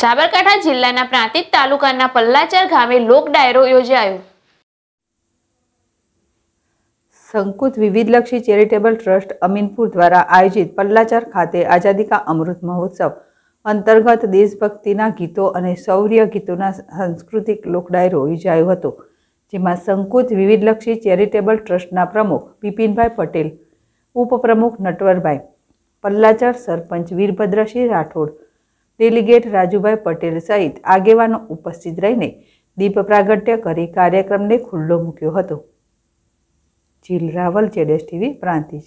સાબરકાંઠા જિલ્લાના પ્રાંતિજ તાલુકાના પલ્લાચર ગામે લોક ડાયરો યોજાયો સંકુચ વિવિધલક્ષી ચેરિટેબલ ટ્રસ્ટ અમીનપુર દ્વારા આયોજિત પલ્લાચર ખાતે આઝાદી કા અમૃત મહોત્સવ અંતર્ગત દેશભક્તિના ગીતો અને શૌર્ય ગીતોના સાંસ્કૃતિક લોકડાયરો યોજાયો હતો જેમાં સંકુત વિવિધલક્ષી ચેરિટેબલ ટ્રસ્ટના પ્રમુખ બિપિનભાઈ પટેલ ઉપપ્રમુખ નટવરભાઈ પલ્લાચર સરપંચ વીરભદ્રસિંહ રાઠોડ ડેલિગેટ રાજુભાઈ પટેલ સહિત આગેવાનો ઉપસ્થિત રહીને દીપ પ્રાગટ્ય કરી કાર્યક્રમને ખુલ્લો મૂક્યો હતો જીલ રાવલ જેડેશ ટીવી પ્રાંતિજ